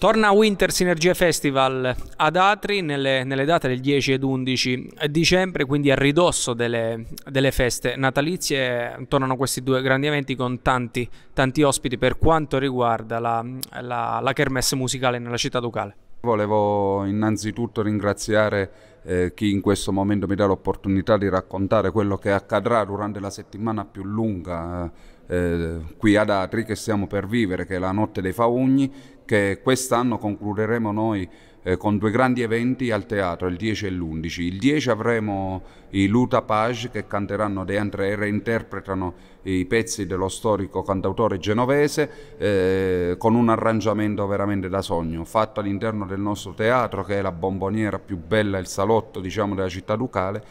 Torna Winter Synergia Festival ad Atri nelle, nelle, date del 10 ed 11 dicembre, quindi a ridosso delle, delle, feste natalizie, tornano questi due grandi eventi con tanti, tanti ospiti per quanto riguarda la, la, la kermesse musicale nella città ducale. Volevo innanzitutto ringraziare eh, chi in questo momento mi dà l'opportunità di raccontare quello che accadrà durante la settimana più lunga eh, qui ad Atri che stiamo per vivere, che è la Notte dei Faugni, che quest'anno concluderemo noi eh, con due grandi eventi al teatro, il 10 e l'11. Il 10 avremo i Luta Page che canteranno De André e reinterpretano i pezzi dello storico cantautore genovese eh, con un arrangiamento veramente da sogno, fatto all'interno del nostro teatro che è la bomboniera più bella, il salotto diciamo, della città ducale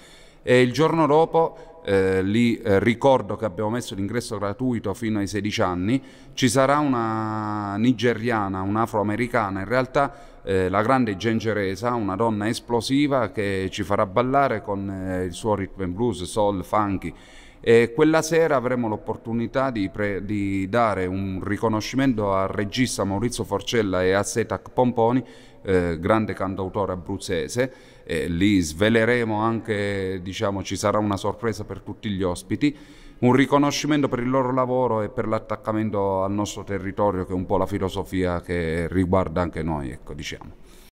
e il giorno dopo eh, lì eh, ricordo che abbiamo messo l'ingresso gratuito fino ai 16 anni, ci sarà una nigeriana, un'afroamericana in realtà eh, la grande Gengeresa, una donna esplosiva che ci farà ballare con eh, il suo rhythm and blues, soul, funky. E quella sera avremo l'opportunità di, pre- di, dare un riconoscimento al regista Maurizio Forcella e a Setac Pomponi, eh, grande cantautore abruzzese. E lì sveleremo anche, diciamo, ci sarà una sorpresa per tutti gli ospiti un riconoscimento per il loro lavoro e per l'attaccamento al nostro territorio, che è un po' la filosofia che riguarda anche noi, ecco, diciamo.